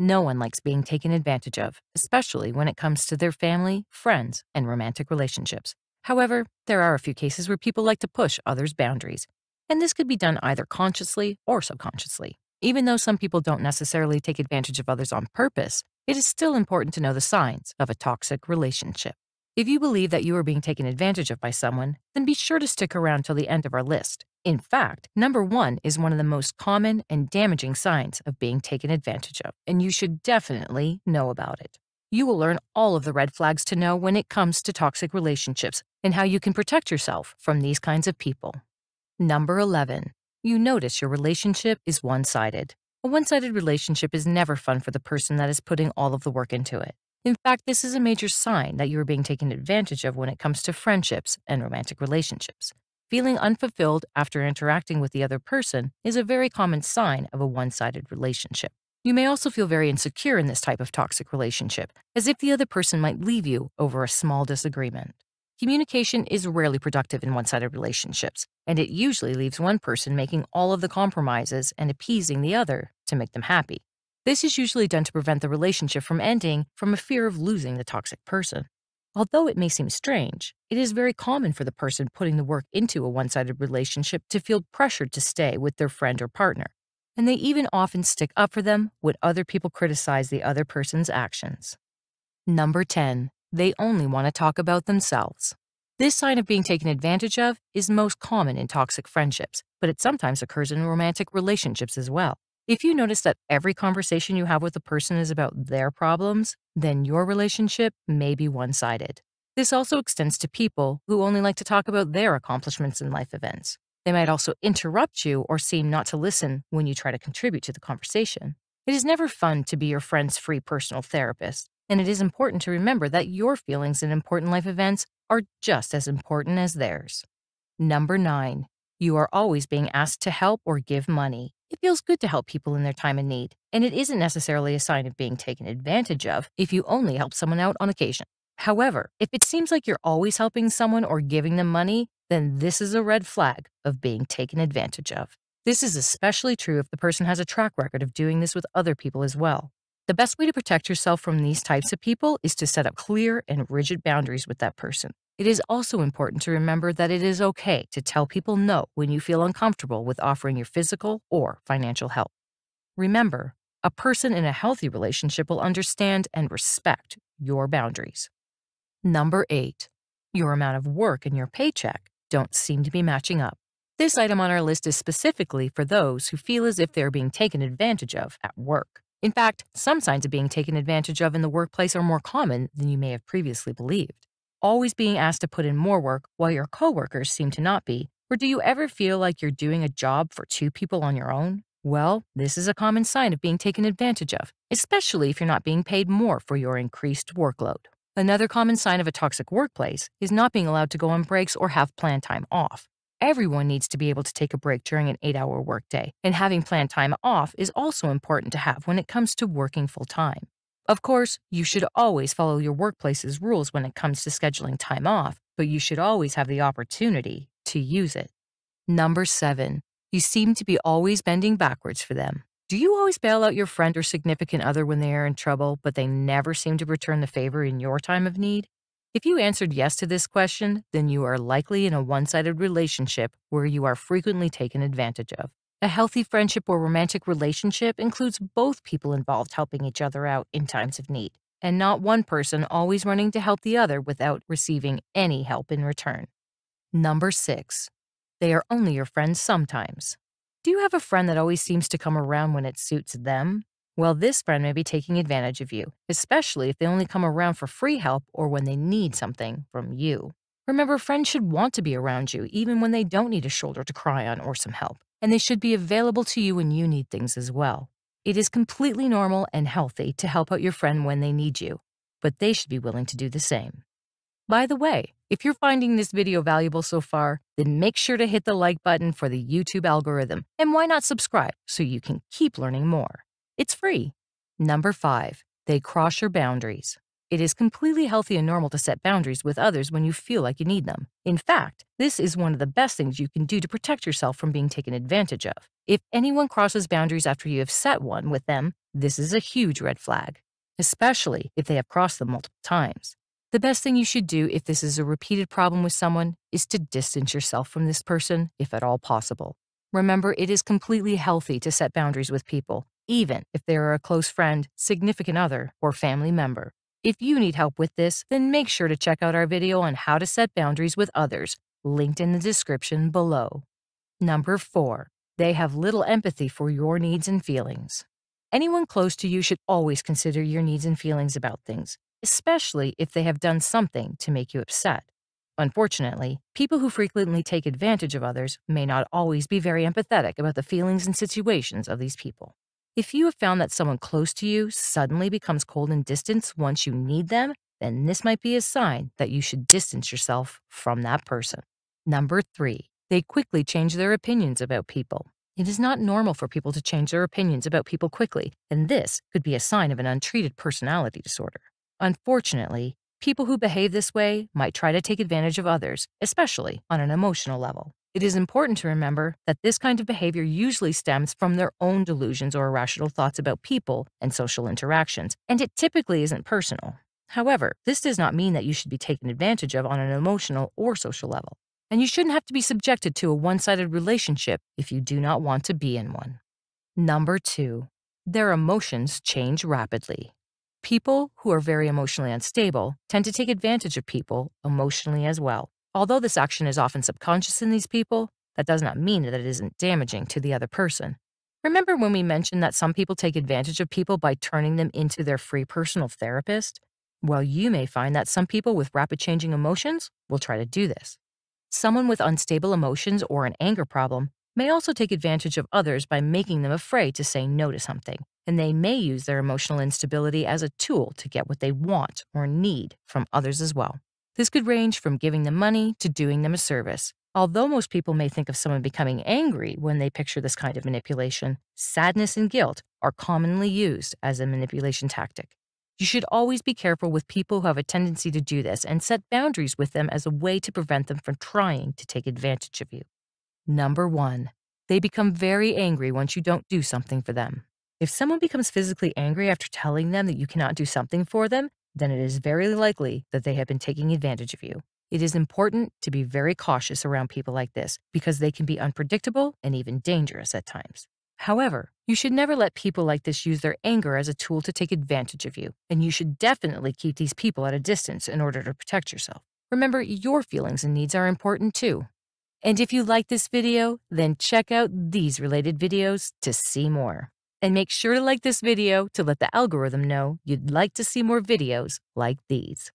No one likes being taken advantage of, especially when it comes to their family, friends, and romantic relationships. However, there are a few cases where people like to push others' boundaries, and this could be done either consciously or subconsciously. Even though some people don't necessarily take advantage of others on purpose, it is still important to know the signs of a toxic relationship. If you believe that you are being taken advantage of by someone, then be sure to stick around till the end of our list in fact, number one is one of the most common and damaging signs of being taken advantage of, and you should definitely know about it. You will learn all of the red flags to know when it comes to toxic relationships and how you can protect yourself from these kinds of people. Number 11. You notice your relationship is one sided. A one sided relationship is never fun for the person that is putting all of the work into it. In fact, this is a major sign that you are being taken advantage of when it comes to friendships and romantic relationships. Feeling unfulfilled after interacting with the other person is a very common sign of a one sided relationship. You may also feel very insecure in this type of toxic relationship, as if the other person might leave you over a small disagreement. Communication is rarely productive in one sided relationships, and it usually leaves one person making all of the compromises and appeasing the other to make them happy. This is usually done to prevent the relationship from ending from a fear of losing the toxic person. Although it may seem strange, it is very common for the person putting the work into a one sided relationship to feel pressured to stay with their friend or partner, and they even often stick up for them when other people criticize the other person's actions. Number 10, they only want to talk about themselves. This sign of being taken advantage of is most common in toxic friendships, but it sometimes occurs in romantic relationships as well. If you notice that every conversation you have with a person is about their problems, then your relationship may be one sided. This also extends to people who only like to talk about their accomplishments and life events. They might also interrupt you or seem not to listen when you try to contribute to the conversation. It is never fun to be your friend's free personal therapist, and it is important to remember that your feelings and important life events are just as important as theirs. Number nine, you are always being asked to help or give money. It feels good to help people in their time of need, and it isn't necessarily a sign of being taken advantage of if you only help someone out on occasion. However, if it seems like you're always helping someone or giving them money, then this is a red flag of being taken advantage of. This is especially true if the person has a track record of doing this with other people as well. The best way to protect yourself from these types of people is to set up clear and rigid boundaries with that person. It is also important to remember that it is okay to tell people no when you feel uncomfortable with offering your physical or financial help. Remember, a person in a healthy relationship will understand and respect your boundaries. Number eight, your amount of work and your paycheck don't seem to be matching up. This item on our list is specifically for those who feel as if they're being taken advantage of at work. In fact, some signs of being taken advantage of in the workplace are more common than you may have previously believed always being asked to put in more work while your coworkers seem to not be? Or do you ever feel like you're doing a job for two people on your own? Well, this is a common sign of being taken advantage of, especially if you're not being paid more for your increased workload. Another common sign of a toxic workplace is not being allowed to go on breaks or have planned time off. Everyone needs to be able to take a break during an eight hour workday, and having planned time off is also important to have when it comes to working full time. Of course, you should always follow your workplace's rules when it comes to scheduling time off, but you should always have the opportunity to use it. Number seven, you seem to be always bending backwards for them. Do you always bail out your friend or significant other when they are in trouble, but they never seem to return the favor in your time of need? If you answered yes to this question, then you are likely in a one sided relationship where you are frequently taken advantage of. A healthy friendship or romantic relationship includes both people involved helping each other out in times of need, and not one person always running to help the other without receiving any help in return. Number six, they are only your friends sometimes. Do you have a friend that always seems to come around when it suits them? Well, this friend may be taking advantage of you, especially if they only come around for free help or when they need something from you. Remember, friends should want to be around you even when they don't need a shoulder to cry on or some help and they should be available to you when you need things as well. It is completely normal and healthy to help out your friend when they need you, but they should be willing to do the same. By the way, if you're finding this video valuable so far, then make sure to hit the like button for the YouTube algorithm, and why not subscribe so you can keep learning more? It's free. Number five, they cross your boundaries. It is completely healthy and normal to set boundaries with others when you feel like you need them. In fact, this is one of the best things you can do to protect yourself from being taken advantage of. If anyone crosses boundaries after you have set one with them, this is a huge red flag, especially if they have crossed them multiple times. The best thing you should do if this is a repeated problem with someone is to distance yourself from this person if at all possible. Remember, it is completely healthy to set boundaries with people, even if they are a close friend, significant other, or family member. If you need help with this, then make sure to check out our video on how to set boundaries with others, linked in the description below. Number 4. They have little empathy for your needs and feelings. Anyone close to you should always consider your needs and feelings about things, especially if they have done something to make you upset. Unfortunately, people who frequently take advantage of others may not always be very empathetic about the feelings and situations of these people. If you have found that someone close to you suddenly becomes cold and distant once you need them, then this might be a sign that you should distance yourself from that person. Number three, they quickly change their opinions about people. It is not normal for people to change their opinions about people quickly, and this could be a sign of an untreated personality disorder. Unfortunately, people who behave this way might try to take advantage of others, especially on an emotional level it is important to remember that this kind of behavior usually stems from their own delusions or irrational thoughts about people and social interactions, and it typically isn't personal. However, this does not mean that you should be taken advantage of on an emotional or social level, and you shouldn't have to be subjected to a one sided relationship if you do not want to be in one. Number two, their emotions change rapidly. People who are very emotionally unstable tend to take advantage of people emotionally as well. Although this action is often subconscious in these people, that does not mean that it isn't damaging to the other person. Remember when we mentioned that some people take advantage of people by turning them into their free personal therapist? Well, you may find that some people with rapid changing emotions will try to do this. Someone with unstable emotions or an anger problem may also take advantage of others by making them afraid to say no to something, and they may use their emotional instability as a tool to get what they want or need from others as well. This could range from giving them money to doing them a service. Although most people may think of someone becoming angry when they picture this kind of manipulation, sadness and guilt are commonly used as a manipulation tactic. You should always be careful with people who have a tendency to do this and set boundaries with them as a way to prevent them from trying to take advantage of you. Number one, they become very angry once you don't do something for them. If someone becomes physically angry after telling them that you cannot do something for them, then it is very likely that they have been taking advantage of you. It is important to be very cautious around people like this because they can be unpredictable and even dangerous at times. However, you should never let people like this use their anger as a tool to take advantage of you, and you should definitely keep these people at a distance in order to protect yourself. Remember, your feelings and needs are important too. And if you like this video, then check out these related videos to see more and make sure to like this video to let the algorithm know you'd like to see more videos like these.